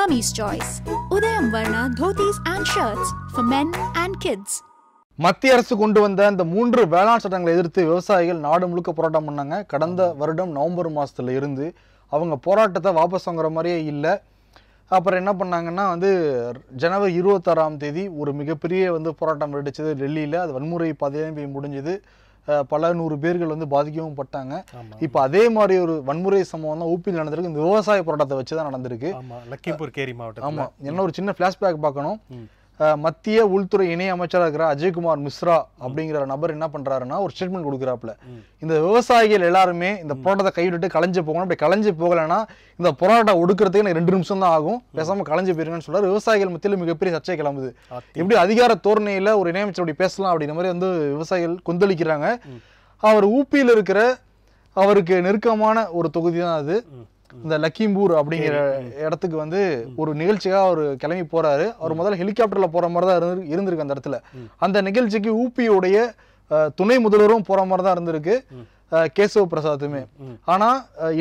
Mummy's Choice. Udayam Varna dhotis and shirts for men and kids. மத்திய அரசு கொண்டு வந்த இந்த மூன்று வேளாண் சட்டங்களை எதிர்த்து விவசாயிகள் நாடு முழுக்க போராட்டம் பண்ணாங்க கடந்த வருடம் நவம்பர் மாதத்துல இருந்து அவங்க போராட்டத்தை வாபஸ் வாங்குற மாதிரியே இல்லை அப்புறம் என்ன பண்ணாங்கன்னா வந்து ஜனவரி இருபத்தாறாம் தேதி ஒரு மிகப்பெரிய வந்து போராட்டம் வெடிச்சது டெல்லியில் அது வன்முறை பதவி முடிஞ்சது பல நூறு பேர்கள் வந்து பாதிக்கவும் பட்டாங்க இப்போ அதே மாதிரி ஒரு வன்முறை சம்பவம் தான் ஊப்பியில் நடந்திருக்கு இந்த விவசாய போராட்டத்தை வச்சு தான் நடந்திருக்கு லக்கிம்பூர் கேரி மாவட்டம் ஆமாம் என்ன ஒரு சின்ன ஃப்ளாஷ்பேக் பார்க்கணும் மத்திய உள்துறை இணை அமைச்சராக இருக்கிற அஜய்குமார் மிஸ்ரா அப்படிங்கிற நபர் என்ன பண்றாருன்னா ஒரு ஸ்டேட்மெண்ட் கொடுக்குறாப்புல இந்த விவசாயிகள் எல்லாருமே இந்த போராட்டத்தை கைவிட்டு கலைஞ்சு போகணும் அப்படி கலைஞ்சு போகலைன்னா இந்த போராட்டம் ஒடுக்கிறதுக்கு எனக்கு ரெண்டு நிமிஷம் தான் ஆகும் பேசாம கலைஞ்சு போயிருங்கன்னு சொல்றாரு விவசாயிகள் மத்தியில் மிகப்பெரிய சர்ச்சை கிளம்புது எப்படி அதிகார தோரணையில ஒரு இணையமைச்சர் அப்படி பேசலாம் அப்படிங்கிற மாதிரி வந்து விவசாயிகள் கொந்தளிக்கிறாங்க அவர் ஊப்பியில் இருக்கிற அவருக்கு நெருக்கமான ஒரு தொகுதி தான் அது இந்த லக்கிம்பூர் அப்படிங்கிற இடத்துக்கு வந்து ஒரு நிகழ்ச்சியாக அவர் கிளம்பி போறாரு அவர் முதல்ல ஹெலிகாப்டர்ல போற மாதிரி தான் இருந்து இருந்திருக்கு அந்த இடத்துல அந்த நிகழ்ச்சிக்கு ஊபியுடைய துணை முதல்வரும் போற மாதிரி தான் இருந்திருக்கு கேசவ பிரசாத்துமே ஆனா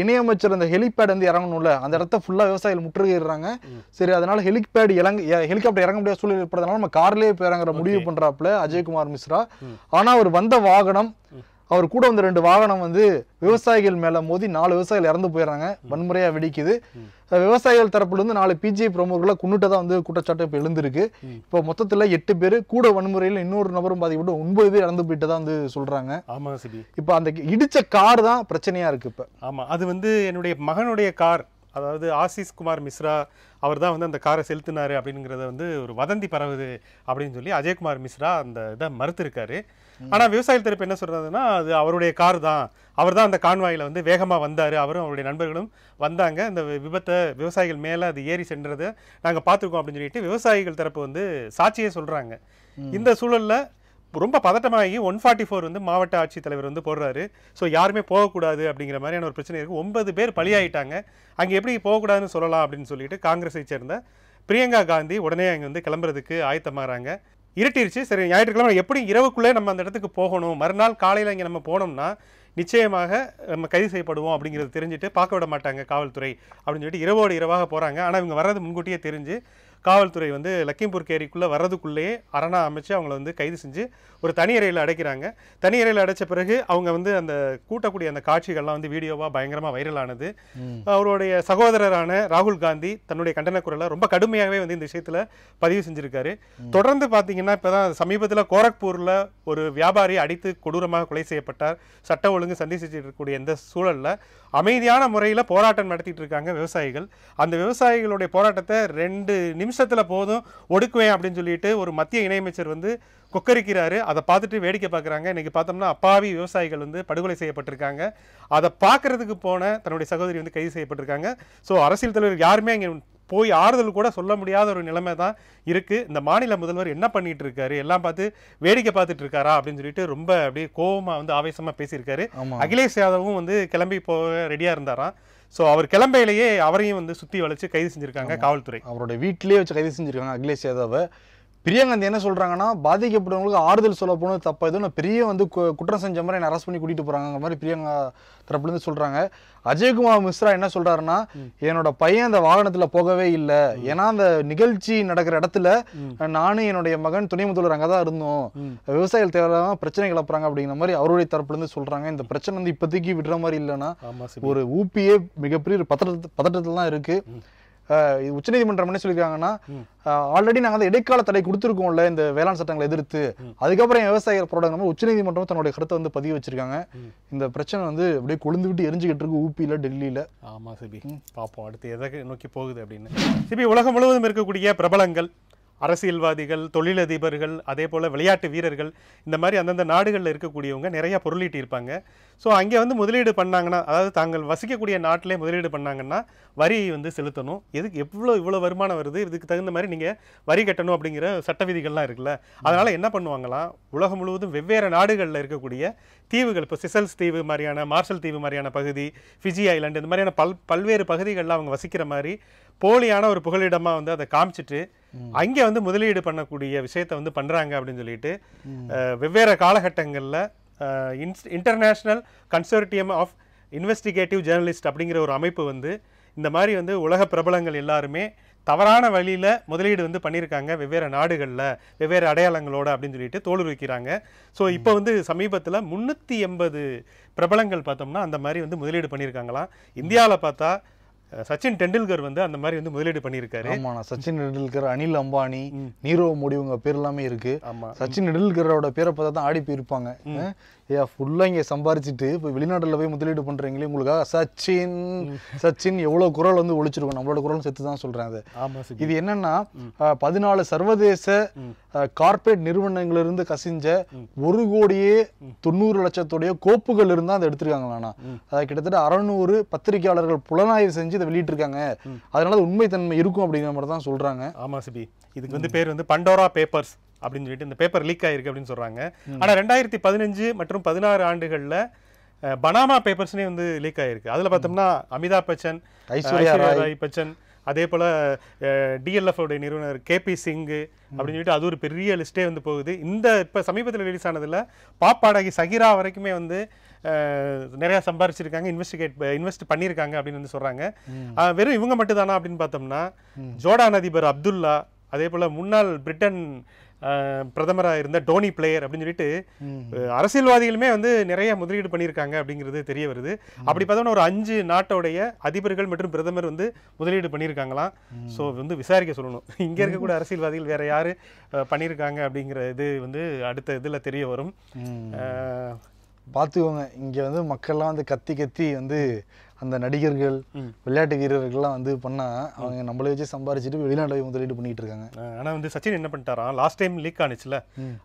இணையமைச்சர் அந்த ஹெலிபேட் வந்து இறங்கணும்ல அந்த இடத்த ஃபுல்லா விவசாயிகள் முற்றுகிறாங்க சரி அதனால ஹெலிபேட் இறங்க ஹெலிகாப்டர் இறங்க முடியாத சூழல் ஏற்படுறதுனால நம்ம கார்லயே இறங்குற முடிவு பண்றாப்புல அஜய்குமார் மிஸ்ரா ஆனா அவர் வந்த வாகனம் அவர் கூட வந்த ரெண்டு வாகனம் வந்து விவசாயிகள் மேலே மோதி நாலு விவசாயிகள் இறந்து போயிடுறாங்க வன்முறையாக வெடிக்குது விவசாயிகள் தரப்புலேருந்து நாலு பிஜே பிரமுகர்களை தான் வந்து குற்றச்சாட்டு இப்போ எழுந்திருக்கு இப்போ மொத்தத்தில் எட்டு பேர் கூட வன்முறையில் இன்னொரு நபரும் பாதிக்கப்பட்டு ஒன்பது பேர் இறந்து போயிட்டு தான் வந்து சொல்கிறாங்க ஆமாம் சிபி இப்போ அந்த இடித்த கார் தான் பிரச்சனையாக இருக்குது இப்போ ஆமாம் அது வந்து என்னுடைய மகனுடைய கார் அதாவது ஆசிஷ் குமார் மிஸ்ரா அவர் தான் வந்து அந்த காரை செலுத்தினார் அப்படிங்கிறத வந்து ஒரு வதந்தி பரவுது அப்படின்னு சொல்லி அஜயகுமார் மிஸ்ரா அந்த இதை மறுத்திருக்காரு ஆனால் விவசாய தரப்பு என்ன சொல்கிறதுனா அது அவருடைய கார் தான் அவர் தான் அந்த கான்வாயில் வந்து வேகமாக வந்தார் அவரும் அவருடைய நண்பர்களும் வந்தாங்க இந்த விபத்தை விவசாயிகள் மேலே அது ஏறி சென்றதை நாங்கள் பார்த்துருக்கோம் அப்படின்னு சொல்லிட்டு விவசாயிகள் தரப்பு வந்து சாட்சியே சொல்கிறாங்க இந்த சூழலில் ரொம்ப பதட்டமாகி ஒன் ஃபார்ட்டி ஃபோர் வந்து மாவட்ட ஆட்சித்தலைவர் வந்து போடுறாரு ஸோ யாருமே போகக்கூடாது அப்படிங்கிற மாதிரியான ஒரு பிரச்சனை இருக்குது ஒன்பது பேர் பலியாயிட்டாங்க அங்கே எப்படி போகக்கூடாதுன்னு சொல்லலாம் அப்படின்னு சொல்லிட்டு காங்கிரஸை சேர்ந்த பிரியங்கா காந்தி உடனே அங்கே வந்து கிளம்புறதுக்கு ஆயத்தமாகறாங்க இருட்டிருச்சு சரி ஞாயிற்றுக்கிழமை எப்படி இரவுக்குள்ளே நம்ம அந்த இடத்துக்கு போகணும் மறுநாள் காலையில் இங்கே நம்ம போனோம்னா நிச்சயமாக நம்ம கைது செய்யப்படுவோம் அப்படிங்கிறது தெரிஞ்சுட்டு பார்க்க விட மாட்டாங்க காவல்துறை அப்படின்னு சொல்லிட்டு இரவோடு இரவாக போகிறாங்க ஆனால் இவங்க வர்றது முன்கூட்டியே தெரிஞ்சு காவல்துறை வந்து லக்கிம்பூர் கேரிக்குள்ளே வர்றதுக்குள்ளேயே அரணா அமைச்சு அவங்கள வந்து கைது செஞ்சு ஒரு தனி அறையில் அடைக்கிறாங்க தனி அறையில் அடைச்ச பிறகு அவங்க வந்து அந்த கூட்டக்கூடிய அந்த காட்சிகள்லாம் வந்து வீடியோவாக பயங்கரமாக வைரலானது அவருடைய சகோதரரான ராகுல் காந்தி தன்னுடைய கண்டன குரலை ரொம்ப கடுமையாகவே வந்து இந்த விஷயத்தில் பதிவு செஞ்சுருக்காரு தொடர்ந்து பார்த்தீங்கன்னா இப்போ தான் சமீபத்தில் கோரக்பூரில் ஒரு வியாபாரி அடித்து கொடூரமாக கொலை செய்யப்பட்டார் சட்ட ஒழுங்கு சந்திச்சுட்டு இருக்கக்கூடிய இந்த சூழலில் அமைதியான முறையில் போராட்டம் நடத்திட்டு இருக்காங்க விவசாயிகள் அந்த விவசாயிகளுடைய போராட்டத்தை ரெண்டு நிமிஷம் நிமிஷத்தில் போதும் ஒடுக்குவேன் அப்படின்னு சொல்லிட்டு ஒரு மத்திய இணையமைச்சர் வந்து கொக்கரிக்கிறாரு அதை பார்த்துட்டு வேடிக்கை பார்க்குறாங்க இன்றைக்கி பார்த்தோம்னா அப்பாவி விவசாயிகள் வந்து படுகொலை செய்யப்பட்டிருக்காங்க அதை பார்க்குறதுக்கு போன தன்னுடைய சகோதரி வந்து கைது செய்யப்பட்டிருக்காங்க ஸோ அரசியல் தலைவர் யாருமே அங்கே போய் ஆறுதல் கூட சொல்ல முடியாத ஒரு நிலைமை தான் இருக்குது இந்த மாநில முதல்வர் என்ன பண்ணிட்டு இருக்காரு எல்லாம் பார்த்து வேடிக்கை பார்த்துட்டு இருக்காரா அப்படின்னு சொல்லிட்டு ரொம்ப அப்படியே கோபமாக வந்து ஆவேசமாக பேசியிருக்காரு அகிலேஷ் யாதவும் வந்து கிளம்பி போக ரெடியாக இருந்தாராம் ஸோ அவர் கிளம்பையிலேயே அவரையும் வந்து சுற்றி வளைச்சு கைது செஞ்சுருக்காங்க காவல்துறை அவரோட வீட்டிலேயே வச்சு கைது செஞ்சுருக்காங்க அகிலேஷ் யாதவை வந்து என்ன சொல்கிறாங்கன்னா பாதிக்கப்பட்டவங்களுக்கு ஆறுதல் சொல்ல போனது தப்பு எதுவும் நான் பெரிய வந்து குற்றம் செஞ்ச மாதிரி என்ன பண்ணி கூட்டிகிட்டு போகிறாங்க மாதிரி பிரியங்கா தரப்புலேருந்து சொல்கிறாங்க அஜய்குமார் மிஸ்ரா என்ன சொல்கிறாருன்னா என்னோட பையன் அந்த வாகனத்தில் போகவே இல்லை ஏன்னா அந்த நிகழ்ச்சி நடக்கிற இடத்துல நானும் என்னுடைய மகன் துணை முதல்வர் அங்கே தான் இருந்தோம் விவசாயிகள் தேவையான பிரச்சனை கிளப்புறாங்க அப்படிங்கிற மாதிரி அவருடைய தரப்புலேருந்து சொல்கிறாங்க இந்த பிரச்சனை வந்து இப்போதைக்கு விடுற மாதிரி இல்லைன்னா ஒரு ஊப்பியே மிகப்பெரிய பதட்ட பதட்டத்தில் தான் இருக்குது உச்சநீதிமன்றம் என்ன சொல்லியிருக்காங்கன்னா ஆல்ரெடி நாங்கள் வந்து இடைக்கால தடை கொடுத்துருக்கோம்ல இந்த வேளாண் சட்டங்களை எதிர்த்து அதுக்கப்புறம் விவசாயிகள் போராட்டம் உச்சநீதிமன்றம் தன்னுடைய கருத்தை வந்து பதிவு வச்சிருக்காங்க இந்த பிரச்சனை வந்து அப்படியே கொழுந்து விட்டு எரிஞ்சுக்கிட்டு இருக்கு ஊப்பியில் டெல்லியில் ஆமாம் சிபி பார்ப்போம் அடுத்து எதை நோக்கி போகுது அப்படின்னு சிபி உலகம் முழுவதும் இருக்கக்கூடிய பிரபலங்கள் அரசியல்வாதிகள் தொழிலதிபர்கள் அதே போல் விளையாட்டு வீரர்கள் இந்த மாதிரி அந்தந்த நாடுகளில் இருக்கக்கூடியவங்க நிறையா பொருளீட்டி இருப்பாங்க ஸோ அங்கே வந்து முதலீடு பண்ணாங்கன்னா அதாவது தாங்கள் வசிக்கக்கூடிய நாட்டிலே முதலீடு பண்ணாங்கன்னா வரி வந்து செலுத்தணும் எதுக்கு எவ்வளோ இவ்வளோ வருமானம் வருது இதுக்கு தகுந்த மாதிரி நீங்கள் வரி கட்டணும் அப்படிங்கிற சட்ட விதிகள்லாம் இருக்குல்ல அதனால் என்ன பண்ணுவாங்களாம் உலகம் முழுவதும் வெவ்வேறு நாடுகளில் இருக்கக்கூடிய தீவுகள் இப்போ சிசல்ஸ் தீவு மாதிரியான மார்ஷல் தீவு மாதிரியான பகுதி ஃபிஜி ஐலாண்டு இந்த மாதிரியான பல் பல்வேறு பகுதிகளில் அவங்க வசிக்கிற மாதிரி போலியான ஒரு புகலிடமாக வந்து அதை காமிச்சிட்டு அங்கே வந்து முதலீடு பண்ணக்கூடிய விஷயத்தை வந்து பண்ணுறாங்க அப்படின்னு சொல்லிட்டு வெவ்வேறு காலகட்டங்களில் international consortium of investigative journalist அப்படிங்கிற ஒரு அமைப்பு வந்து இந்த மாதிரி வந்து உலக பிரபலங்கள் எல்லாருமே தவறான வழியில் முதலீடு வந்து பண்ணியிருக்காங்க வெவ்வேறு நாடுகளில் வெவ்வேறு அடையாளங்களோட அப்படின்னு சொல்லிட்டு தோல் வைக்கிறாங்க ஸோ இப்போ வந்து சமீபத்தில் முந்நூற்றி எண்பது பிரபலங்கள் பார்த்தோம்னா அந்த மாதிரி வந்து முதலீடு பண்ணியிருக்காங்களாம் இந்தியாவில் பார்த்தா சச்சின் டெண்டுல்கர் வந்து அந்த மாதிரி வந்து முதலீடு பண்ணியிருக்காரு ஆமாம் சச்சின் டெண்டுல்கர் அனில் அம்பானி நீரவ் மோடி உங்க பேர் எல்லாமே இருக்கு சச்சின் டெண்டுல்கரோட பேரை பார்த்தா தான் ஆடி போயிருப்பாங்க ஐயா ஃபுல்லாக இங்கே சம்பாரிச்சுட்டு இப்போ வெளிநாட்டில் போய் முதலீடு பண்ணுறீங்களே உங்களுக்காக சச்சின் சச்சின் எவ்வளோ குரல் வந்து ஒழிச்சிருக்கும் நம்மளோட குரல் செத்து தான் சொல்கிறேன் அது இது என்னென்னா பதினாலு சர்வதேச கார்பரேட் நிறுவனங்களிலிருந்து கசிஞ்ச ஒரு கோடியே தொண்ணூறு லட்சத்துடைய கோப்புகள் இருந்தால் அதை எடுத்திருக்காங்களாண்ணா அதை கிட்டத்தட்ட அறநூறு பத்திரிகையாளர்கள் புலனாய்வு செஞ்சு இதை வெளியிட்டிருக்காங்க அதனால உண்மைத்தன்மை இருக்கும் அப்படிங்கிற மாதிரி தான் சொல்கிறாங்க ஆமாம் சிபி இதுக்கு வந்து பேர் வந்து பண்டோரா பேப்பர்ஸ் அப்படின்னு சொல்லிட்டு இந்த பேப்பர் லீக் ஆயிருக்கு அப்படின்னு சொல்றாங்க ஆனால் ரெண்டாயிரத்தி பதினஞ்சு மற்றும் பதினாறு ஆண்டுகளில் பனாமா பேப்பர்ஸ்னே வந்து லீக் ஆயிருக்கு அதுல பார்த்தோம்னா அமிதாப் பச்சன் ஐஸ்வர்யா ராய் பச்சன் அதே டிஎல்எஃப் டிஎல்எஃபோடைய நிறுவனர் கேபி சிங்கு அப்படின்னு சொல்லிட்டு அது ஒரு பெரிய லிஸ்டே வந்து போகுது இந்த இப்போ சமீபத்தில் ரிலீஸ் ஆனதில் பாப்பாடகி சகிரா வரைக்குமே வந்து நிறையா சம்பாரிச்சிருக்காங்க இன்வெஸ்டிகேட் இன்வெஸ்ட் பண்ணியிருக்காங்க அப்படின்னு வந்து சொல்கிறாங்க வெறும் இவங்க மட்டும் தானா அப்படின்னு பார்த்தோம்னா ஜோர்டான் அதிபர் அப்துல்லா அதே போல் முன்னாள் பிரிட்டன் பிரதமராக இருந்த டோனி பிளேயர் அப்படின்னு சொல்லிட்டு அரசியல்வாதிகளுமே வந்து நிறைய முதலீடு பண்ணியிருக்காங்க அப்படிங்கிறது தெரிய வருது அப்படி பார்த்தோம் ஒரு அஞ்சு நாட்டோடைய அதிபர்கள் மற்றும் பிரதமர் வந்து முதலீடு பண்ணியிருக்காங்களாம் ஸோ வந்து விசாரிக்க சொல்லணும் இங்கே இருக்கக்கூடிய அரசியல்வாதிகள் வேற யார் பண்ணியிருக்காங்க அப்படிங்கிற இது வந்து அடுத்த இதில் தெரிய வரும் பார்த்துக்கோங்க இங்கே வந்து மக்கள்லாம் வந்து கத்தி கத்தி வந்து அந்த நடிகர்கள் விளையாட்டு வீரர்கள்லாம் வந்து பண்ணா அவங்க நம்மளே வச்சு சம்பாரிச்சிட்டு வெளிநாட்டில் முதலீடு பண்ணிட்டு இருக்காங்க ஆனால் வந்து சச்சின் என்ன பண்ணிட்டாரா லாஸ்ட் டைம் லீக் ஆனிச்சுல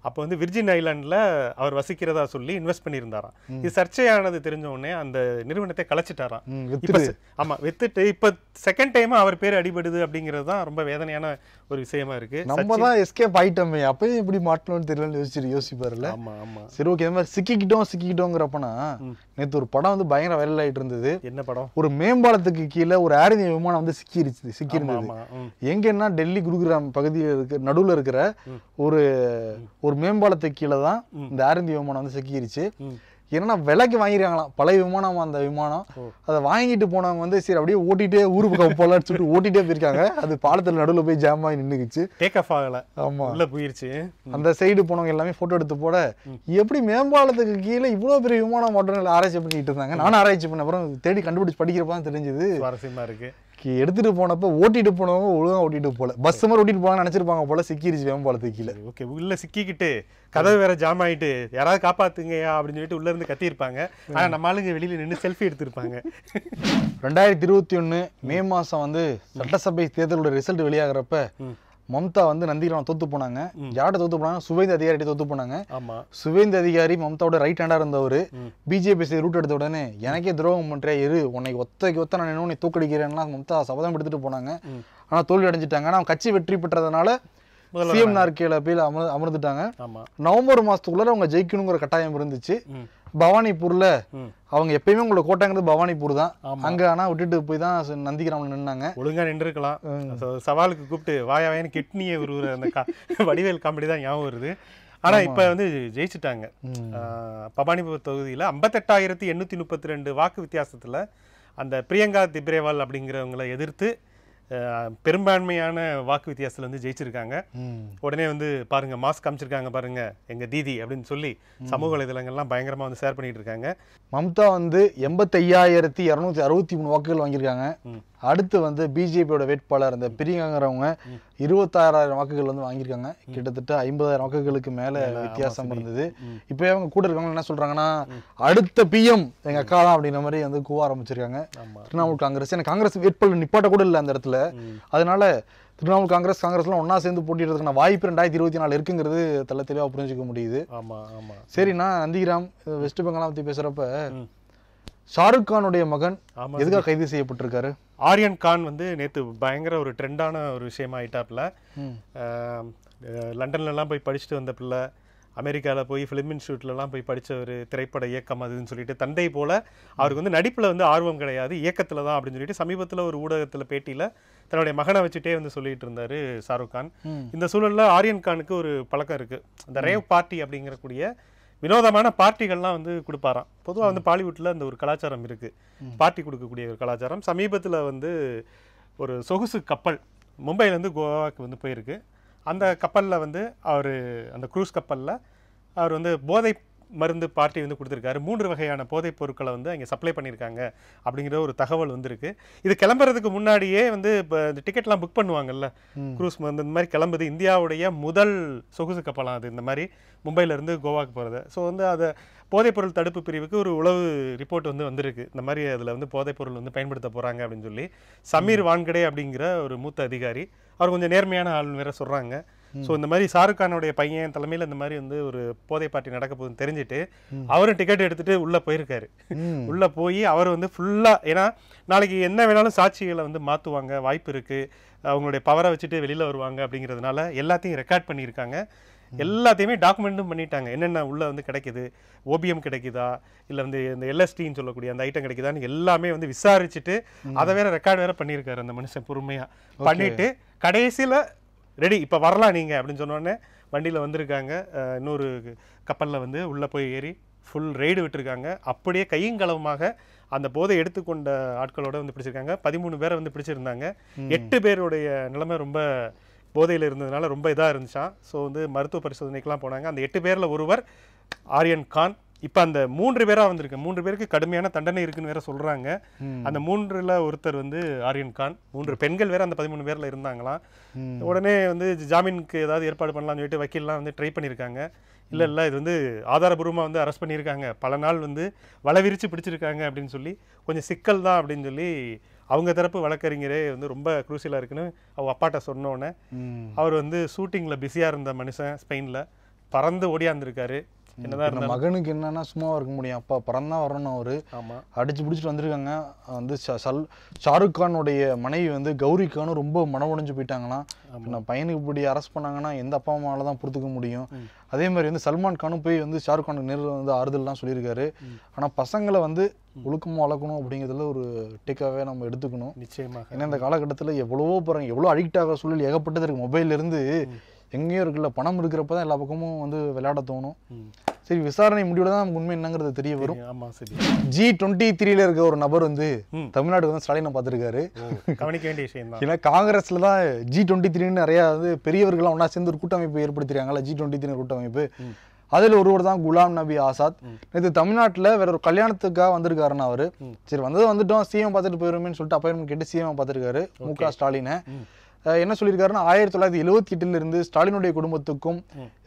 அப்போ வந்து விர்ஜின் ஐலாண்டில் அவர் வசிக்கிறதா சொல்லி இன்வெஸ்ட் பண்ணியிருந்தாராம் இது சர்ச்சையானது தெரிஞ்ச உடனே அந்த நிறுவனத்தை கலைச்சிட்டாராம் ஆமாம் வித்துட்டு இப்போ செகண்ட் டைம் அவர் பேர் அடிபடுது அப்படிங்கிறது தான் ரொம்ப வேதனையான ஒரு விஷயமா இருக்கு நம்ம தான் எஸ்கேப் ஆயிட்டோமே அப்பயும் இப்படி மாட்டணும்னு தெரியலன்னு யோசிச்சு யோசிப்பாருல்ல ஆமா ஆமா சரி ஓகே இந்த மாதிரி சிக்கிக்கிட்டோம் சிக்கிக்கிட்டோங்கிறப்பனா நேற்று ஒரு படம் வந்து பயங்கர வைரல் ஆகிட்டு இருந்தது என்ன படம் ஒரு மேம்பாலத்துக்கு கீழே ஒரு ஏர் இந்தியா விமானம் வந்து சிக்கிருச்சு சிக்கியிருந்தது எங்கன்னா டெல்லி குருகிராம் பகுதியில் இருக்க நடுவில் இருக்கிற ஒரு ஒரு மேம்பாலத்துக்கு கீழே தான் இந்த ஏர் இந்தியா விமானம் வந்து சிக்கிருச்சு என்னன்னா விலைக்கு வாங்கிருக்காங்களாம் பழைய விமானம் அந்த விமானம் அதை வாங்கிட்டு போனவங்க வந்து சரி அப்படியே ஓட்டிட்டே ஊரு பக்கம் போல சொல்லிட்டு ஓட்டிட்டே போயிருக்காங்க அது பாலத்தில் நடுவில் போய் ஜாம் ஆகி நின்றுக்குச்சு டேக் ஆஃப் ஆகலை ஆமா போயிருச்சு அந்த சைடு போனவங்க எல்லாமே போட்டோ எடுத்து போட எப்படி மேம்பாலத்துக்கு கீழே இவ்வளோ பெரிய விமானம் ஓட்டுறதுல ஆராய்ச்சி பண்ணிட்டு இருந்தாங்க நானும் ஆராய்ச்சி பண்ண அப்புறம் தேடி கண்டுபிடிச்சு படிக்கிறப்ப தான் தெரிஞ்சுது சுவாரஸ்யமாக இருக்குது எடுத்துட்டு போனப்போ ஓட்டிட்டு போனவங்க ஒழுங்காக ஓட்டிட்டு போல பஸ் மாதிரி ஓட்டிட்டு போகலாம்னு நினச்சிருப்பாங்க போல சிக்கிருச்சு வேகம் போல தூக்கில ஓகே உள்ள சிக்கிக்கிட்டு கதவு வேற ஜாம் ஆகிட்டு யாராவது காப்பாத்துங்க அப்படின்னு சொல்லிட்டு இருந்து கத்தியிருப்பாங்க ஆனால் நம்ம ஆளுங்க வெளியில் நின்று செல்ஃபி எடுத்திருப்பாங்க ரெண்டாயிரத்தி இருபத்தி ஒன்று மே மாதம் வந்து சட்டசபை தேர்தலோட ரிசல்ட் வெளியாகிறப்ப மம்தா வந்து நந்திகிராம தோத்து போனாங்க யார்கிட்ட தோத்து போனாங்க சுவேந்த அதிகாரிட்ட தோத்து போனாங்க சுவேந்த அதிகாரி மம்தாவோட ரைட் ஹேண்டா இருந்தவர் பிஜேபி ரூட் எடுத்த உடனே எனக்கே துரோகம் பண்றியா இரு உன்னை ஒத்தைக்கு ஒத்த நான் என்ன தூக்கடிக்கிறேன்னா மம்தா சபதம் எடுத்துட்டு போனாங்க ஆனா தோல்வி அடைஞ்சிட்டாங்க ஆனா கட்சி வெற்றி பெற்றதுனால சிஎம் நார்கேல போய் அமர் அமர்ந்துட்டாங்க நவம்பர் மாசத்துக்குள்ள அவங்க ஜெயிக்கணுங்கிற கட்டாயம் இருந்துச்சு பவானிப்பூரில் அவங்க எப்பயுமே உங்களை கோட்டாங்கிறது பவானிப்பூர் தான் அங்கே ஆனால் விட்டுட்டு போய் தான் நந்திகிராமில் நின்னாங்க ஒழுங்காக நின்றுருக்கலாம் சவாலுக்கு கூப்பிட்டு வாயா வாயன்னு கிட்னியை உருவுற அந்த கா வடிவேல் காமெடி தான் ஞாபகம் வருது ஆனால் இப்போ வந்து ஜெயிச்சுட்டாங்க பவானிபூர் தொகுதியில் ஐம்பத்தெட்டாயிரத்தி எண்ணூற்றி முப்பத்தி ரெண்டு வாக்கு வித்தியாசத்தில் அந்த பிரியங்கா திப்ரேவால் அப்படிங்கிறவங்களை எதிர்த்து பெரும்பான்மையான வாக்கு வித்தியாசத்தில் வந்து ஜெயிச்சிருக்காங்க உடனே வந்து பாருங்க மாஸ்க் காமிச்சிருக்காங்க பாருங்க எங்க தீதி அப்படின்னு சொல்லி சமூக வலைதளங்கள்லாம் பயங்கரமா வந்து ஷேர் பண்ணிட்டு இருக்காங்க மம்தா வந்து எண்பத்தையாயிரத்தி இரநூத்தி அறுபத்தி மூணு வாக்குகள் வாங்கியிருக்காங்க அடுத்து வந்து பிஜேபியோட வேட்பாளர் அந்த பிரியங்காங்கிறவங்க இருபத்தாறாயிரம் வாக்குகள் வந்து வாங்கியிருக்காங்க கிட்டத்தட்ட ஐம்பதாயிரம் வாக்குகளுக்கு மேலே வித்தியாசம் இருந்தது இப்போ அவங்க கூட இருக்கவங்க என்ன சொல்கிறாங்கன்னா அடுத்த பிஎம் எங்கள் அக்கா தான் அப்படின்ற மாதிரி வந்து கூவ ஆரம்பிச்சிருக்காங்க திரிணாமுல் காங்கிரஸ் எனக்கு காங்கிரஸ் வேட்பாளர் நிப்பாட்ட கூட இல்லை அந்த இடத்துல அதனால திரிணாமுல் காங்கிரஸ் காங்கிரஸ்லாம் ஒன்றா சேர்ந்து போட்டிடுறதுக்கான வாய்ப்பு ரெண்டாயிரத்தி இருபத்தி நாலு இருக்குங்கிறது தெல்ல தெளிவா புரிஞ்சுக்க முடியுது ஆமாம் சரிண்ணா நந்திகிராம் வெஸ்ட் பெங்காலாம் பற்றி பேசுகிறப்ப ஷாருக் கானுடைய மகன் எதுக்காக கைது செய்யப்பட்டிருக்காரு ஆரியன் கான் வந்து நேற்று பயங்கர ஒரு ட்ரெண்டான ஒரு விஷயமா ஆயிட்டாப்புல லண்டன்லலாம் போய் படிச்சுட்டு வந்த பிள்ளை அமெரிக்காவில் போய் ஃபிலிம் இன்ஸ்டியூட்லலாம் போய் படித்த ஒரு திரைப்பட இயக்கம் அதுன்னு சொல்லிட்டு தந்தை போல் அவருக்கு வந்து நடிப்பில் வந்து ஆர்வம் கிடையாது இயக்கத்தில் தான் அப்படின்னு சொல்லிட்டு சமீபத்தில் ஒரு ஊடகத்தில் பேட்டியில் தன்னுடைய மகனை வச்சுட்டே வந்து சொல்லிட்டு இருந்தார் ஷாருக் கான் இந்த சூழலில் ஆரியன் கானுக்கு ஒரு பழக்கம் இருக்குது இந்த ரேவ் பார்ட்டி அப்படிங்கிறக்கூடிய வினோதமான பார்ட்டிகள்லாம் வந்து கொடுப்பாராம் பொதுவாக வந்து பாலிவுட்டில் அந்த ஒரு கலாச்சாரம் இருக்குது பார்ட்டி கொடுக்கக்கூடிய ஒரு கலாச்சாரம் சமீபத்தில் வந்து ஒரு சொகுசு கப்பல் மும்பையிலேருந்து கோவாவுக்கு வந்து போயிருக்கு அந்த கப்பலில் வந்து அவர் அந்த க்ரூஸ் கப்பலில் அவர் வந்து போதை மருந்து பார்ட்டி வந்து கொடுத்துருக்காரு மூன்று வகையான போதைப் பொருட்களை வந்து அங்கே சப்ளை பண்ணியிருக்காங்க அப்படிங்கிற ஒரு தகவல் வந்திருக்கு இது கிளம்புறதுக்கு முன்னாடியே வந்து இப்போ இந்த டிக்கெட்லாம் புக் பண்ணுவாங்கல்ல க்ரூஸ் வந்து இந்த மாதிரி கிளம்புது இந்தியாவுடைய முதல் சொகுசு கப்பலாம் அது இந்த மாதிரி மும்பையிலேருந்து கோவாக்கு போகிறது ஸோ வந்து அதை போதைப்பொருள் தடுப்பு பிரிவுக்கு ஒரு உளவு ரிப்போர்ட் வந்து வந்திருக்கு இந்த மாதிரி அதில் வந்து பொருள் வந்து பயன்படுத்த போகிறாங்க அப்படின்னு சொல்லி சமீர் வான்கடே அப்படிங்கிற ஒரு மூத்த அதிகாரி அவர் கொஞ்சம் நேர்மையான ஆள் வேற சொல்கிறாங்க ஸோ இந்த மாதிரி ஷாருக் கானுடைய பையன் தலைமையில் இந்த மாதிரி வந்து ஒரு போதை பாட்டி நடக்க போகுதுன்னு தெரிஞ்சுட்டு அவரும் டிக்கெட் எடுத்துட்டு உள்ளே போயிருக்காரு உள்ளே போய் அவர் வந்து ஃபுல்லாக ஏன்னா நாளைக்கு என்ன வேணாலும் சாட்சிகளை வந்து மாற்றுவாங்க வாய்ப்பு இருக்குது அவங்களுடைய பவரை வச்சுட்டு வெளியில் வருவாங்க அப்படிங்கிறதுனால எல்லாத்தையும் ரெக்கார்ட் பண்ணியிருக்காங்க எல்லாத்தையுமே டாக்குமெண்ட்டும் பண்ணிட்டாங்க என்னென்ன உள்ளே வந்து கிடைக்குது ஓபிஎம் கிடைக்குதா இல்லை வந்து இந்த எல்எஸ்டின்னு சொல்லக்கூடிய அந்த ஐட்டம் கிடைக்குதான்னு எல்லாமே வந்து விசாரிச்சுட்டு அதை வேற ரெக்கார்ட் வேற பண்ணியிருக்காரு அந்த மனுஷன் பொறுமையாக பண்ணிட்டு கடைசியில் ரெடி இப்போ வரலாம் நீங்கள் அப்படின்னு சொன்னோடனே வண்டியில் வந்திருக்காங்க இன்னொரு கப்பலில் வந்து உள்ளே போய் ஏறி ஃபுல் ரெய்டு விட்டுருக்காங்க அப்படியே கையங்களவமாக அந்த போதை எடுத்துக்கொண்ட ஆட்களோட வந்து பிடிச்சிருக்காங்க பதிமூணு பேரை வந்து பிடிச்சிருந்தாங்க எட்டு பேருடைய நிலைமை ரொம்ப போதையில் இருந்ததுனால ரொம்ப இதாக இருந்துச்சான் ஸோ வந்து மருத்துவ பரிசோதனைக்கெலாம் போனாங்க அந்த எட்டு பேரில் ஒருவர் ஆரியன் கான் இப்ப அந்த மூன்று பேரா வந்திருக்கு மூன்று பேருக்கு கடுமையான தண்டனை இருக்குன்னு வேற சொல்றாங்க அந்த மூன்றில் ஒருத்தர் வந்து ஆரியன் கான் மூன்று பெண்கள் வேற அந்த பதிமூணு பேர்ல இருந்தாங்களாம் உடனே வந்து ஜாமீனுக்கு ஏதாவது ஏற்பாடு பண்ணலாம்னு சொல்லிட்டு வக்கீல்லாம் வந்து ட்ரை பண்ணியிருக்காங்க இல்ல இல்ல இது வந்து ஆதாரபூர்வமா வந்து அரெஸ்ட் பண்ணியிருக்காங்க பல நாள் வந்து வளவிரிச்சு பிடிச்சிருக்காங்க அப்படின்னு சொல்லி கொஞ்சம் சிக்கல் தான் அப்படின்னு சொல்லி அவங்க தரப்பு வழக்கறிஞரே வந்து ரொம்ப குரூசியலாக இருக்குன்னு அவங்க அப்பாட்ட சொன்னோன்னே அவர் வந்து ஷூட்டிங்கில் பிஸியாக இருந்த மனுஷன் ஸ்பெயினில் பறந்து ஓடியாந்துருக்காரு என்னதான் மகனுக்கு என்னன்னா சும்மாவா இருக்க முடியும் அப்பா பிறந்தா வரணும் அவரு ஆமா அடிச்சு பிடிச்சிட்டு வந்திருக்காங்க வந்து சல் ஷாருக் கானுடைய மனைவி வந்து கௌரி கானும் ரொம்ப மனமுடைஞ்சு போயிட்டாங்களாம் நான் பையனுக்கு இப்படி அரெஸ்ட் பண்ணாங்கன்னா எந்த அப்பா அம்மாவால தான் பொறுத்துக்க முடியும் அதே மாதிரி வந்து சல்மான் கானும் போய் வந்து ஷாருக் கானுக்கு நேரில் வந்து ஆறுதல்லாம் சொல்லியிருக்காரு ஆனால் பசங்களை வந்து ஒழுக்கமாக வளர்க்கணும் அப்படிங்கிறதுல ஒரு டேக்காகவே நம்ம எடுத்துக்கணும் நிச்சயமாக ஏன்னா இந்த காலகட்டத்தில் எவ்வளவோ போகிறாங்க எவ்வளோ அடிக்ட் ஆகிற சூழல் ஏகப்பட்டது மொபைல்ல இருந்து எங்கேயும் இருக்குல்ல பணம் இருக்கிறப்ப தான் எல்லா பக்கமும் வந்து விளையாட தோணும் சரி விசாரணை முடிவில் தான் நமக்கு உண்மை என்னங்கிறது தெரிய வரும் ஆமா சரி ஜி டுவெண்ட்டி த்ரீல இருக்க ஒரு நபர் வந்து தமிழ்நாடு வந்து ஸ்டாலினை பார்த்துருக்காரு கவனிக்க வேண்டிய விஷயம் ஏன்னா காங்கிரஸ்ல தான் ஜி டுவெண்ட்டி த்ரீனு நிறைய வந்து பெரியவர்கள்லாம் ஒன்றா சேர்ந்து ஒரு கூட்டமைப்பு ஏற்படுத்துறாங்கல்ல ஜி டுவெண்ட்டி த்ரீ கூட்டமைப்பு அதில் ஒருவர் தான் குலாம் நபி ஆசாத் நேற்று தமிழ்நாட்டில் வேற ஒரு கல்யாணத்துக்காக வந்திருக்காருன்னு அவர் சரி வந்தது வந்துட்டோம் சிஎம் பார்த்துட்டு போயிருமேன்னு சொல்லிட்டு அப்பாயின்மெண்ட் கேட்டு சிஎம் பார்த்துருக்காரு மு க ஸ்டாலினை என்ன சொல்லியிருக்காருன்னா ஆயிரத்தி தொள்ளாயிரத்தி எழுபத்தி இருந்து ஸ்டாலினுடைய குடும்பத்துக்கும்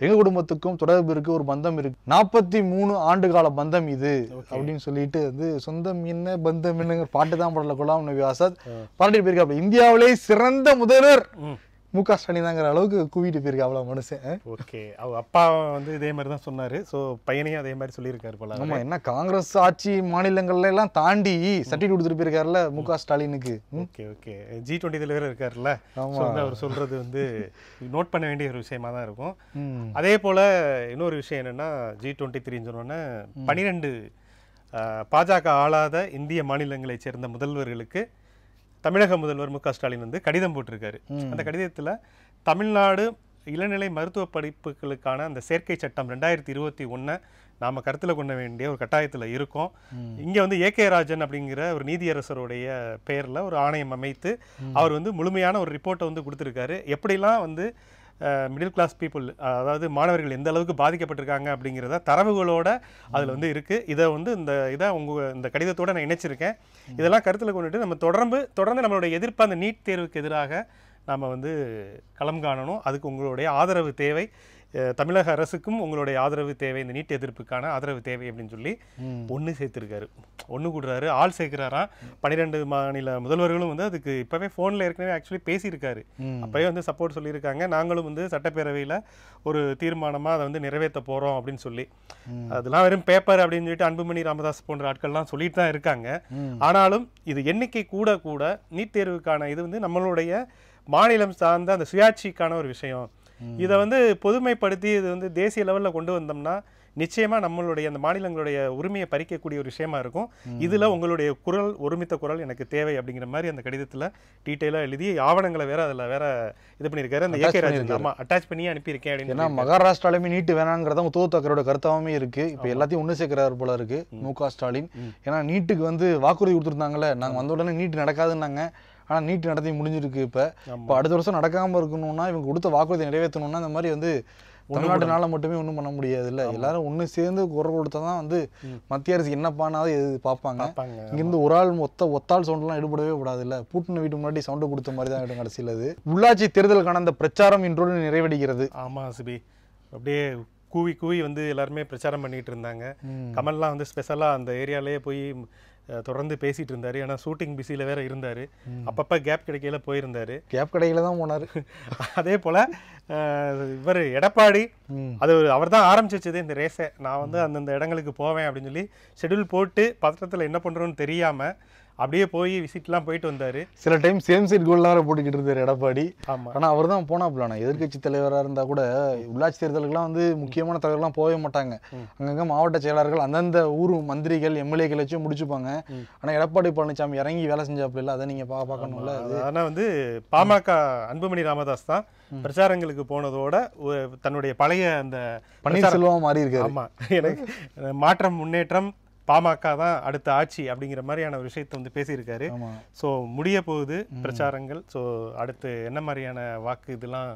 எங்கள் குடும்பத்துக்கும் தொடர்பு இருக்குது ஒரு பந்தம் இருக்கு நாற்பத்தி மூணு ஆண்டு கால பந்தம் இது அப்படின்னு சொல்லிட்டு வந்து சொந்தம் என்ன பந்தம் என்னங்கிற பாட்டு தான் பாடல குலாம் நபி ஆசாத் பாராட்டி போயிருக்காரு இந்தியாவிலேயே சிறந்த முதல்வர் மு க அளவுக்கு கூவிட்டு போயிருக்கு அவ்வளோ மனுஷன் ஓகே அவ அப்பா வந்து இதே மாதிரி தான் சொன்னார் ஸோ பையனையும் அதே மாதிரி சொல்லியிருக்காரு போல ஆமாம் என்ன காங்கிரஸ் ஆட்சி மாநிலங்கள்ல எல்லாம் தாண்டி சர்டிஃபிகேட் கொடுத்துட்டு போயிருக்காருல முகா ஸ்டாலினுக்கு ஓகே ஓகே ஜி டுவெண்ட்டி தலைவர் இருக்காருல்ல அவர் சொல்கிறது வந்து நோட் பண்ண வேண்டிய ஒரு விஷயமா தான் இருக்கும் அதே போல் இன்னொரு விஷயம் என்னென்னா ஜி டுவெண்ட்டி த்ரீன்னு சொன்னோன்னே பனிரெண்டு பாஜக ஆளாத இந்திய மாநிலங்களைச் சேர்ந்த முதல்வர்களுக்கு தமிழக முதல்வர் மு ஸ்டாலின் வந்து கடிதம் போட்டிருக்காரு அந்த கடிதத்தில் தமிழ்நாடு இளநிலை மருத்துவ படிப்புகளுக்கான அந்த சேர்க்கை சட்டம் ரெண்டாயிரத்தி இருபத்தி ஒன்று நாம் கருத்தில் கொள்ள வேண்டிய ஒரு கட்டாயத்தில் இருக்கோம் இங்கே வந்து ஏ கே ராஜன் அப்படிங்கிற ஒரு நீதியரசருடைய பெயரில் ஒரு ஆணையம் அமைத்து அவர் வந்து முழுமையான ஒரு ரிப்போர்ட்டை வந்து கொடுத்துருக்காரு எப்படிலாம் வந்து மிடில் கிளாஸ் பீப்புள் அதாவது மாணவர்கள் எந்த அளவுக்கு பாதிக்கப்பட்டிருக்காங்க அப்படிங்கிறத தரவுகளோட அதில் வந்து இருக்குது இதை வந்து இந்த இதை உங்கள் இந்த கடிதத்தோடு நான் இணைச்சிருக்கேன் இதெல்லாம் கருத்தில் கொண்டுட்டு நம்ம தொடர்ந்து தொடர்ந்து நம்மளுடைய எதிர்ப்பு அந்த நீட் தேர்வுக்கு எதிராக நாம் வந்து களம் காணணும் அதுக்கு உங்களுடைய ஆதரவு தேவை தமிழக அரசுக்கும் உங்களுடைய ஆதரவு தேவை இந்த நீட் எதிர்ப்புக்கான ஆதரவு தேவை அப்படின்னு சொல்லி ஒன்று சேர்த்துருக்காரு ஒன்று கூடுறாரு ஆள் சேர்க்கிறாரா பன்னிரெண்டு மாநில முதல்வர்களும் வந்து அதுக்கு இப்போவே ஃபோனில் ஏற்கனவே ஆக்சுவலி பேசியிருக்காரு அப்போயே வந்து சப்போர்ட் சொல்லியிருக்காங்க நாங்களும் வந்து சட்டப்பேரவையில் ஒரு தீர்மானமாக அதை வந்து நிறைவேற்ற போகிறோம் அப்படின்னு சொல்லி அதெல்லாம் வெறும் பேப்பர் அப்படின்னு சொல்லிட்டு அன்புமணி ராமதாஸ் போன்ற ஆட்கள்லாம் சொல்லிட்டு தான் இருக்காங்க ஆனாலும் இது எண்ணிக்கை கூட கூட நீட் தேர்வுக்கான இது வந்து நம்மளுடைய மாநிலம் சார்ந்த அந்த சுயாட்சிக்கான ஒரு விஷயம் இதை வந்து பொதுமைப்படுத்தி இது வந்து தேசிய லெவலில் கொண்டு வந்தோம்னா நிச்சயமாக நம்மளுடைய அந்த மாநிலங்களுடைய உரிமையை பறிக்கக்கூடிய ஒரு விஷயமா இருக்கும் இதில் உங்களுடைய குரல் ஒருமித்த குரல் எனக்கு தேவை அப்படிங்கிற மாதிரி அந்த கடிதத்தில் டீட்டெயிலாக எழுதி ஆவணங்களை வேற அதில் வேற இது பண்ணியிருக்காரு அந்த ஏகே அட்டாச் பண்ணி அனுப்பியிருக்கேன் அப்படின்னு ஏன்னா மகாராஷ்டிராலுமே நீட்டு வேணாங்கிறத உத்தவ் தாக்கரோட கருத்தாவும் இருக்கு இப்போ எல்லாத்தையும் ஒன்று சேர்க்கிறார் போல இருக்கு மு க ஸ்டாலின் ஏன்னா நீட்டுக்கு வந்து வாக்குறுதி கொடுத்துருந்தாங்கல்ல நாங்கள் வந்த உடனே நீட்டு நடக்காதுன்னாங்க ஆனால் நீட் நடத்தி முடிஞ்சிருக்கு இப்போ இப்போ அடுத்த வருஷம் நடக்காமல் இருக்கணும்னா இவங்க கொடுத்த வாக்குறுதியை நிறைவேற்றணும்னா இந்த மாதிரி வந்து தமிழ்நாட்டுனால மட்டுமே ஒன்றும் பண்ண முடியாது இல்லை எல்லாரும் ஒன்று சேர்ந்து குரல் கொடுத்தா தான் வந்து மத்திய அரசு என்ன எது பார்ப்பாங்க இங்கேருந்து ஒரு ஆள் மொத்த ஒத்தால் சவுண்ட்லாம் ஈடுபடவே கூடாது இல்லை பூட்டின வீட்டு முன்னாடி சவுண்டு கொடுத்த மாதிரி தான் இடம் கடைசியில் அது உள்ளாட்சி தேர்தலுக்கான அந்த பிரச்சாரம் இன்றோடு நிறைவடைகிறது ஆமாம் சிபி அப்படியே கூவி கூவி வந்து எல்லாருமே பிரச்சாரம் பண்ணிகிட்டு இருந்தாங்க கமல்லாம் வந்து ஸ்பெஷலாக அந்த ஏரியாலேயே போய் தொடர்ந்து பேசிட்டு இருந்தார் ஏன்னா ஷூட்டிங் பிஸியில் வேற இருந்தார் அப்பப்போ கேப் கிடைக்கல போயிருந்தாரு கேப் கிடைக்கல தான் போனார் அதே போல இவர் எடப்பாடி அது அவர் தான் ஆரம்பிச்சு வச்சது இந்த ரேஸை நான் வந்து அந்தந்த இடங்களுக்கு போவேன் அப்படின்னு சொல்லி ஷெடியூல் போட்டு பத்திரத்தில் என்ன பண்ணுறோன்னு தெரியாமல் அப்படியே போய் விசிட்லாம் போயிட்டு வந்தார் சில டைம் சேம் சீட் கோல்லாம் போட்டுக்கிட்டு இருந்தார் எடப்பாடி ஆமாம் ஆனால் அவர் தான் போனாப்புல நான் எதிர்கட்சி தலைவராக இருந்தால் கூட உள்ளாட்சி தேர்தலுக்குலாம் வந்து முக்கியமான தலைவர்லாம் போகவே மாட்டாங்க அங்கங்கே மாவட்ட செயலாளர்கள் அந்தந்த ஊர் மந்திரிகள் எம்எல்ஏக்கள் வச்சு முடிச்சுப்பாங்க ஆனால் எடப்பாடி பழனிசாமி இறங்கி வேலை செஞ்சாப்புல இல்லை அதை நீங்கள் பா பார்க்கணும்ல ஆனால் வந்து பாமக அன்புமணி ராமதாஸ் தான் பிரச்சாரங்களுக்கு போனதோட தன்னுடைய பழைய அந்த பன்னீர்செல்வம் மாறி இருக்கு ஆமாம் எனக்கு மாற்றம் முன்னேற்றம் பாமக தான் அடுத்த ஆட்சி அப்படிங்கிற மாதிரியான ஒரு விஷயத்தை வந்து பேசியிருக்காரு ஸோ முடிய போகுது பிரச்சாரங்கள் ஸோ அடுத்து என்ன மாதிரியான வாக்கு இதெல்லாம்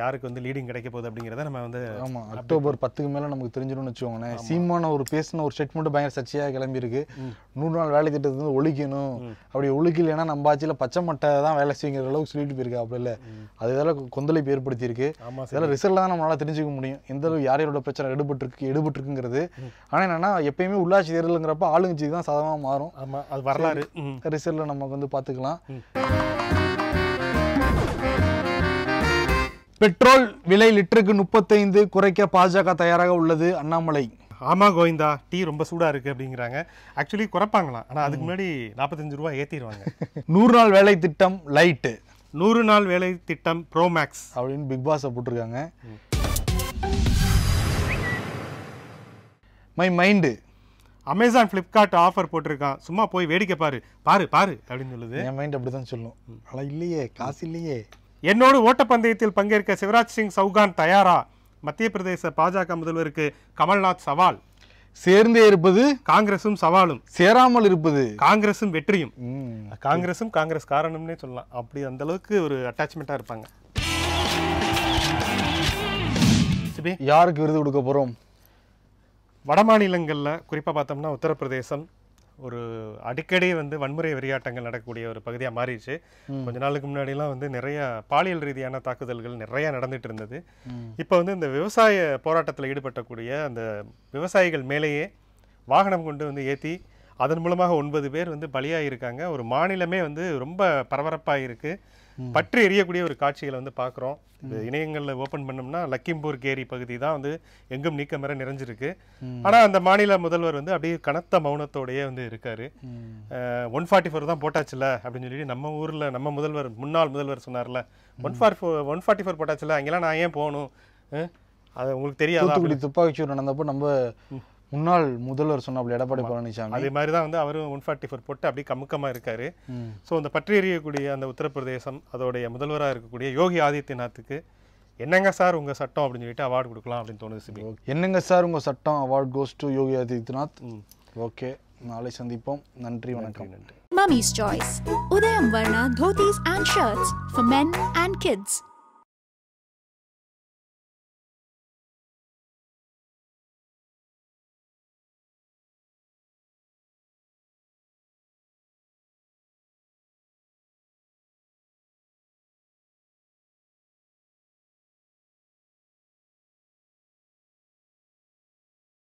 யாருக்கு வந்து லீடிங் கிடைக்க போகுது அப்படிங்கிறத நம்ம வந்து ஆமாம் அக்டோபர் பத்துக்கு மேலே நமக்கு தெரிஞ்சிடும்னு வச்சுக்கோங்களேன் சீமான ஒரு பேசின ஒரு ஸ்டேட்மெண்ட் பயங்கர சர்ச்சையாக கிளம்பியிருக்கு நூறு நாள் வேலை திட்டத்தை வந்து ஒழிக்கணும் அப்படி ஒழிக்கலைன்னா நம்ம ஆட்சியில் பச்சை மட்டை தான் வேலை செய்யுங்கிற அளவுக்கு சொல்லிட்டு போயிருக்கா அப்படி இல்லை அது இதெல்லாம் கொந்தளிப்பு ஏற்படுத்தியிருக்கு இதெல்லாம் ரிசல்ட் தான் நம்மளால் தெரிஞ்சுக்க முடியும் எந்த அளவு யார் யாரோட பிரச்சனை எடுபட்டுருக்கு எடுபட்டுருக்குங்கிறது ஆனால் என்னென்னா எப்பயுமே உள்ளாட்சி தேர்தலுங்கிறப்ப ஆளுங்கட்சிக்கு தான் சாதகமாக மாறும் ஆமாம் அது வரலாறு ரிசல்ட்டில் நமக்கு வந்து பார்த்துக்கலாம் பெட்ரோல் விலை லிட்டருக்கு முப்பத்தைந்து குறைக்க பாஜக தயாராக உள்ளது அண்ணாமலை ஆமாம் கோவிந்தா டீ ரொம்ப சூடாக இருக்குது அப்படிங்கிறாங்க ஆக்சுவலி குறைப்பாங்களாம் ஆனால் அதுக்கு முன்னாடி நாற்பத்தஞ்சு ரூபா ஏற்றிடுவாங்க நூறு நாள் வேலை திட்டம் லைட்டு நூறு நாள் வேலை திட்டம் மேக்ஸ் அப்படின்னு பிக் பாஸை போட்டிருக்காங்க my mind Amazon Flipkart offer போட்டிருக்கான் சும்மா போய் வேடிக்கை பாரு பாரு பாரு அப்படின்னு சொல்லுது என் மைண்ட் அப்படி தான் சொல்லும் ஆனால் இல்லையே காசு இல்லையே என்னோடு ஓட்டப்பந்தயத்தில் பங்கேற்க சிவராஜ் சிங் சவுகான் தயாரா மத்திய பிரதேச பாஜக முதல்வருக்கு கமல்நாத் சவால் சேர்ந்தே இருப்பது காங்கிரசும் சவாலும் சேராமல் இருப்பது காங்கிரசும் வெற்றியும் காங்கிரசும் காங்கிரஸ் காரணம்னே சொல்லலாம் அப்படி அந்த அளவுக்கு ஒரு அட்டாச்மெண்ட்டாக இருப்பாங்க யாருக்கு விருது கொடுக்க போறோம் வட மாநிலங்களில் குறிப்பாக பார்த்தோம்னா உத்தரப்பிரதேசம் ஒரு அடிக்கடி வந்து வன்முறை விளையாட்டங்கள் நடக்கக்கூடிய ஒரு பகுதியாக மாறிடுச்சு கொஞ்ச நாளுக்கு முன்னாடிலாம் வந்து நிறைய பாலியல் ரீதியான தாக்குதல்கள் நிறைய நடந்துட்டு இருந்தது இப்போ வந்து இந்த விவசாய போராட்டத்தில் ஈடுபட்டக்கூடிய அந்த விவசாயிகள் மேலேயே வாகனம் கொண்டு வந்து ஏற்றி அதன் மூலமாக ஒன்பது பேர் வந்து இருக்காங்க ஒரு மாநிலமே வந்து ரொம்ப பரபரப்பாக இருக்குது பற்றி எரியக்கூடிய ஒரு காட்சிகளை வந்து பார்க்குறோம் இந்த இணையங்களில் ஓப்பன் பண்ணோம்னா லக்கிம்பூர் கேரி பகுதி தான் வந்து எங்கும் நீக்கம் மேற நிறைஞ்சிருக்கு ஆனால் அந்த மாநில முதல்வர் வந்து அப்படியே கனத்த மௌனத்தோடையே வந்து இருக்காரு ஒன் ஃபார்ட்டி ஃபோர் தான் போட்டாச்சுல அப்படின்னு சொல்லி நம்ம ஊரில் நம்ம முதல்வர் முன்னாள் முதல்வர் சொன்னார்ல one for four one forty four போட்டாச்சுல அங்கெல்லாம் நான் ஏன் போகணும் அது உங்களுக்கு தெரியாது துப்பாக்கிச்சூர் நடந்தப்போ நம்ம முன்னாள் முதல்வர் அப்படி எடப்பாடி பழனிசாமி அதே மாதிரி தான் வந்து அவரும் ஒன் ஃபார்ட்டி ஃபோர் போட்டு அப்படியே கமுக்கமாக இருக்காரு ஸோ அந்த பற்றி எறியக்கூடிய அந்த உத்தரப்பிரதேசம் அதோடைய முதல்வராக இருக்கக்கூடிய யோகி ஆதித்யநாத்துக்கு என்னங்க சார் உங்கள் சட்டம் அப்படின்னு சொல்லிட்டு அவார்டு கொடுக்கலாம் அப்படின்னு தோணுது சிபி என்னங்க சார் உங்கள் சட்டம் award goes to Yogi Adityanath okay நாளை சந்திப்போம் நன்றி வணக்கம் நன்றி Mummy's Choice. Udayam Varna dhotis and shirts for men and kids.